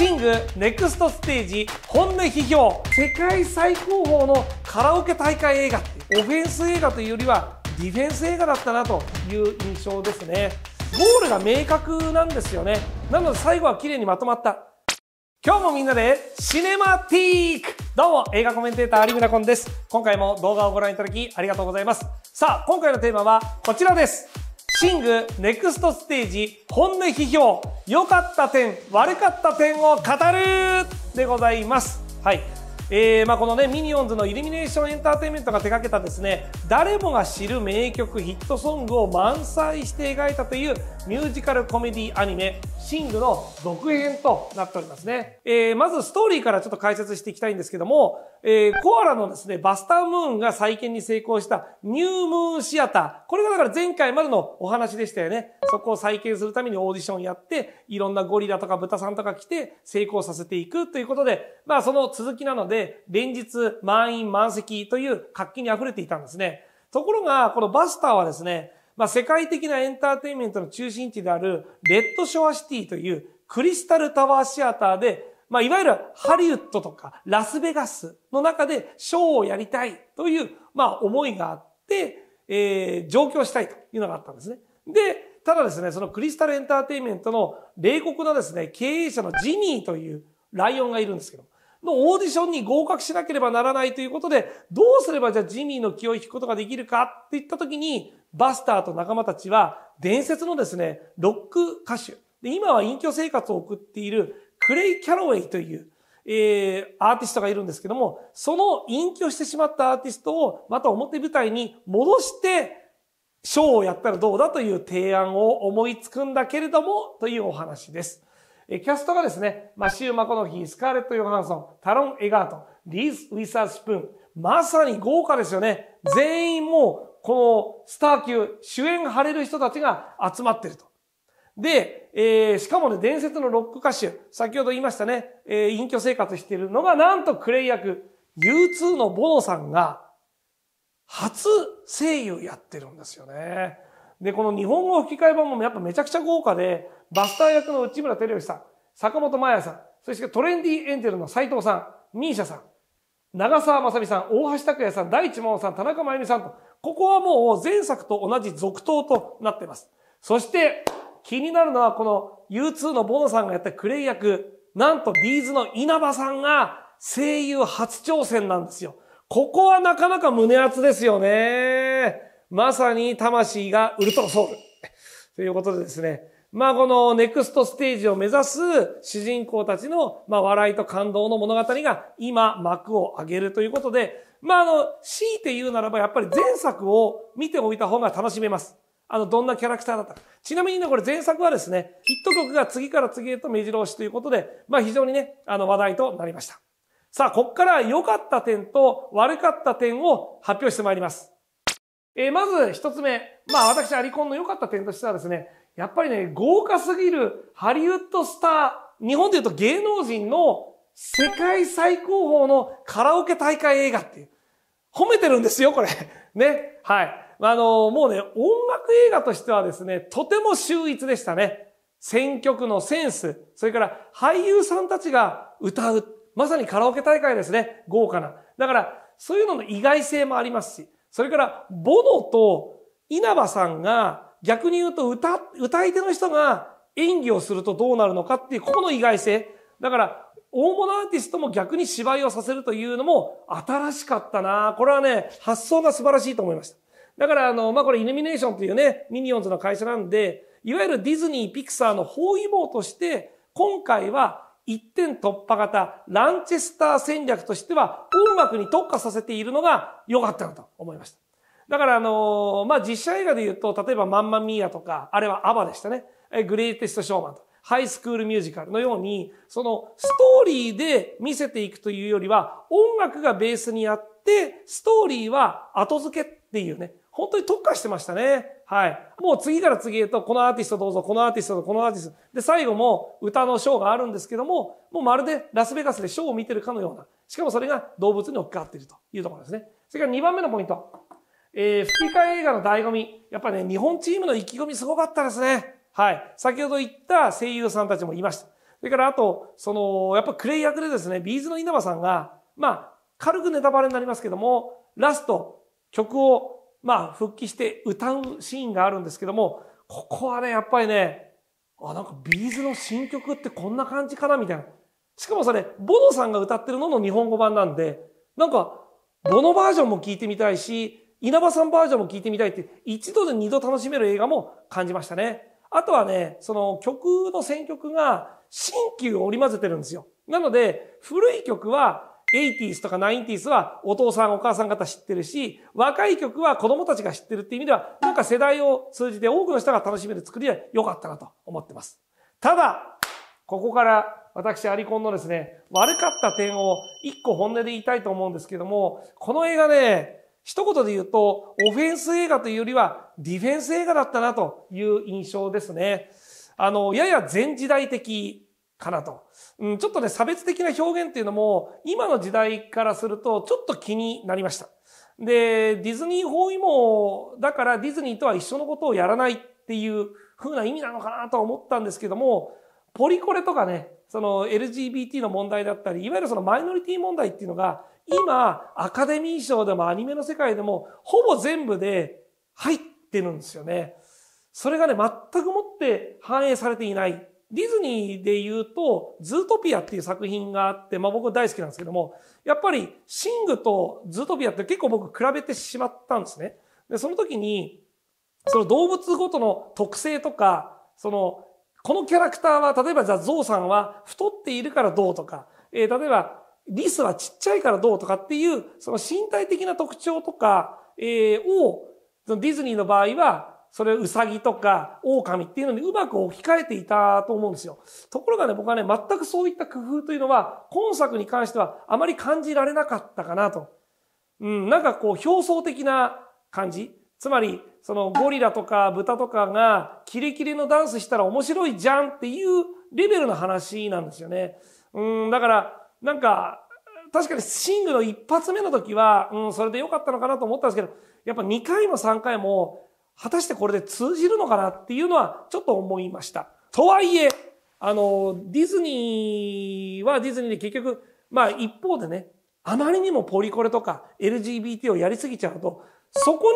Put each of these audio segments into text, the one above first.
シングネクストステージ本音批評世界最高峰のカラオケ大会映画オフェンス映画というよりはディフェンス映画だったなという印象ですねゴールが明確なんですよねなので最後は綺麗にまとまった今日もみんなでシネマティークどうも映画コメンテーター有村コンです今回も動画をご覧いただきありがとうございますさあ今回のテーマはこちらですシングネクストステージ本音批評良かった点悪かった点を語るでございますはいえーまあ、このね、ミニオンズのイルミネーションエンターテインメントが手掛けたですね、誰もが知る名曲、ヒットソングを満載して描いたというミュージカルコメディアニメ、シングの続編となっておりますね。えー、まずストーリーからちょっと解説していきたいんですけども、えー、コアラのですね、バスタームーンが再建に成功したニュームーンシアター。これがだから前回までのお話でしたよね。そこを再建するためにオーディションやって、いろんなゴリラとか豚さんとか来て成功させていくということで、まあその続きなので、連日満員満席という活気に溢れていたんですね。ところが、このバスターはですね、まあ世界的なエンターテインメントの中心地であるレッドショアシティというクリスタルタワーシアターでまあ、いわゆるハリウッドとかラスベガスの中でショーをやりたいという、まあ、思いがあって、えー、上京したいというのがあったんですね。で、ただですね、そのクリスタルエンターテイメントの冷酷なですね、経営者のジミーというライオンがいるんですけど、のオーディションに合格しなければならないということで、どうすればじゃあジミーの気を引くことができるかって言った時に、バスターと仲間たちは伝説のですね、ロック歌手。で、今は隠居生活を送っているクレイ・キャロウェイという、えー、アーティストがいるんですけども、その隠居してしまったアーティストをまた表舞台に戻して、ショーをやったらどうだという提案を思いつくんだけれども、というお話です。えキャストがですね、マシュー・マコノヒー、スカーレット・ヨハンソン、タロン・エガート、リーズ・ウィサースプーン、まさに豪華ですよね。全員もう、このスター級、主演張れる人たちが集まってると。で、えー、しかもね、伝説のロック歌手、先ほど言いましたね、えー、隠居生活しているのが、なんとクレイ役、U2 のボノさんが、初声優やってるんですよね。で、この日本語吹き替え版もやっぱめちゃくちゃ豪華で、バスター役の内村照義さん、坂本真也さん、そしてトレンディエンジェルの斎藤さん、ミーシャさん、長澤まさみさん、大橋拓也さん、大地真央さん、田中真由美さんと、ここはもう前作と同じ続投となっています。そして、気になるのはこの U2 のボノさんがやったクレイ役、なんとビーズの稲葉さんが声優初挑戦なんですよ。ここはなかなか胸熱ですよね。まさに魂がウルトラソウル。ということでですね。まあこのネクストステージを目指す主人公たちの、まあ、笑いと感動の物語が今幕を上げるということで、まああの、強いて言うならばやっぱり前作を見ておいた方が楽しめます。あの、どんなキャラクターだったか。ちなみにね、これ前作はですね、ヒット曲が次から次へと目白押しということで、まあ非常にね、あの話題となりました。さあ、ここから良かった点と悪かった点を発表してまいります。えー、まず一つ目。まあ私、アリコンの良かった点としてはですね、やっぱりね、豪華すぎるハリウッドスター、日本で言うと芸能人の世界最高峰のカラオケ大会映画っていう。褒めてるんですよ、これ。ね。はい。あの、もうね、音楽映画としてはですね、とても秀逸でしたね。選曲のセンス、それから俳優さんたちが歌う。まさにカラオケ大会ですね。豪華な。だから、そういうのの意外性もありますし、それから、ボノと稲葉さんが、逆に言うと歌、歌い手の人が演技をするとどうなるのかっていう、ここの意外性。だから、大物アーティストも逆に芝居をさせるというのも新しかったな。これはね、発想が素晴らしいと思いました。だから、あの、まあ、これイルミネーションというね、ミニオンズの会社なんで、いわゆるディズニー、ピクサーの包囲網として、今回は一点突破型、ランチェスター戦略としては、音楽に特化させているのが良かったなと思いました。だから、あのまあ、実写映画で言うと、例えばマンマミーアとか、あれはアバでしたね。グレイテストショーマンと。ハイスクールミュージカルのように、そのストーリーで見せていくというよりは、音楽がベースにあって、ストーリーは後付けっていうね、本当に特化してましたね。はい。もう次から次へと、このアーティストどうぞ、このアーティストとこのアーティスト。で、最後も歌のショーがあるんですけども、もうまるでラスベガスでショーを見てるかのような。しかもそれが動物に置き換わっているというところですね。それから2番目のポイント。えー、吹き替え映画の醍醐味。やっぱね、日本チームの意気込みすごかったですね。はい。先ほど言った声優さんたちもいました。それからあと、その、やっぱクレイ役でですね、ビーズの稲葉さんが、まあ、軽くネタバレになりますけども、ラスト、曲をまあ、復帰して歌うシーンがあるんですけども、ここはね、やっぱりね、あ、なんかビーズの新曲ってこんな感じかなみたいな。しかもそれ、ボノさんが歌ってるのの日本語版なんで、なんか、ボノバージョンも聴いてみたいし、稲葉さんバージョンも聴いてみたいって、一度で二度楽しめる映画も感じましたね。あとはね、その曲の選曲が新旧を織り交ぜてるんですよ。なので、古い曲は 80s とか 90s はお父さんお母さん方知ってるし、若い曲は子供たちが知ってるっていう意味では、なんか世代を通じて多くの人が楽しめる作りは良かったなと思ってます。ただ、ここから私、アリコンのですね、悪かった点を一個本音で言いたいと思うんですけども、この映画ね、一言で言うと、オフェンス映画というよりは、ディフェンス映画だったなという印象ですね。あの、やや前時代的、かなと。うん、ちょっとね、差別的な表現っていうのも、今の時代からすると、ちょっと気になりました。で、ディズニー包囲網だからディズニーとは一緒のことをやらないっていう風な意味なのかなとは思ったんですけども、ポリコレとかね、その LGBT の問題だったり、いわゆるそのマイノリティ問題っていうのが、今、アカデミー賞でもアニメの世界でも、ほぼ全部で入ってるんですよね。それがね、全くもって反映されていないディズニーで言うと、ズートピアっていう作品があって、まあ僕大好きなんですけども、やっぱりシングとズートピアって結構僕比べてしまったんですね。で、その時に、その動物ごとの特性とか、その、このキャラクターは、例えばじゃあゾウさんは太っているからどうとか、えー、例えばリスはちっちゃいからどうとかっていう、その身体的な特徴とか、えー、を、ディズニーの場合は、それうウサギとか狼っていうのにうまく置き換えていたと思うんですよ。ところがね、僕はね、全くそういった工夫というのは、今作に関してはあまり感じられなかったかなと。うん、なんかこう表層的な感じ。つまり、そのゴリラとか豚とかがキレキレのダンスしたら面白いじゃんっていうレベルの話なんですよね。うん、だから、なんか、確かにシングの一発目の時は、うん、それで良かったのかなと思ったんですけど、やっぱ2回も3回も果たしてこれで通じるのかなっていうのはちょっと思いました。とはいえ、あの、ディズニーはディズニーで結局、まあ一方でね、あまりにもポリコレとか LGBT をやりすぎちゃうと、そこ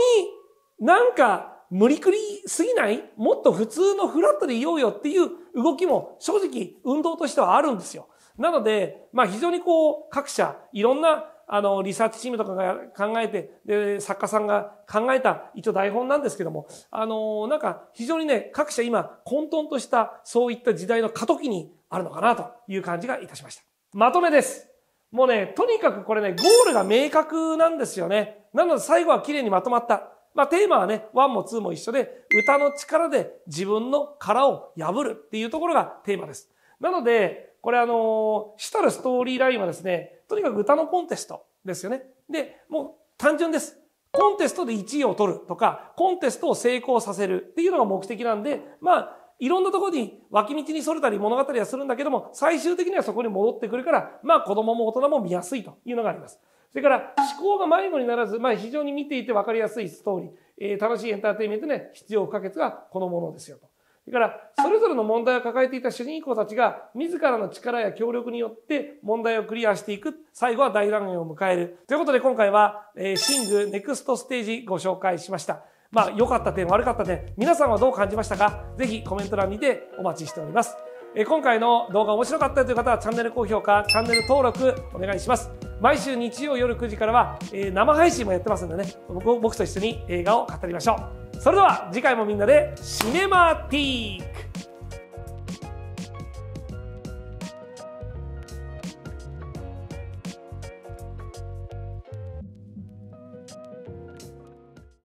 になんか無理くりすぎないもっと普通のフラットでいようよっていう動きも正直運動としてはあるんですよ。なので、まあ非常にこう各社いろんなあの、リサーチチームとかが考えて、で、作家さんが考えた一応台本なんですけども、あの、なんか非常にね、各社今混沌としたそういった時代の過渡期にあるのかなという感じがいたしました。まとめです。もうね、とにかくこれね、ゴールが明確なんですよね。なので最後は綺麗にまとまった。まあテーマはね、ワンもツーも一緒で、歌の力で自分の殻を破るっていうところがテーマです。なので、これあの、主たるストーリーラインはですね、とにかく歌のコンテストですよね。で、もう単純です。コンテストで1位を取るとか、コンテストを成功させるっていうのが目的なんで、まあ、いろんなところに脇道にそれたり物語はするんだけども、最終的にはそこに戻ってくるから、まあ子供も大人も見やすいというのがあります。それから思考が迷子にならず、まあ非常に見ていて分かりやすいストーリー、えー、楽しいエンターテインメントね、必要不可欠がこのものですよと。それからそれぞれの問題を抱えていた主人公たちが自らの力や協力によって問題をクリアしていく最後は大団円を迎えるということで今回は、えー、シングネクストステージご紹介しましたまあ良かった点悪かった点皆さんはどう感じましたかぜひコメント欄にてお待ちしておりますえ今回の動画面白かったという方はチャンネル高評価、チャンネル登録お願いします。毎週日曜夜9時からは、えー、生配信もやってますんでね僕、僕と一緒に映画を語りましょう。それでは次回もみんなでシネマティック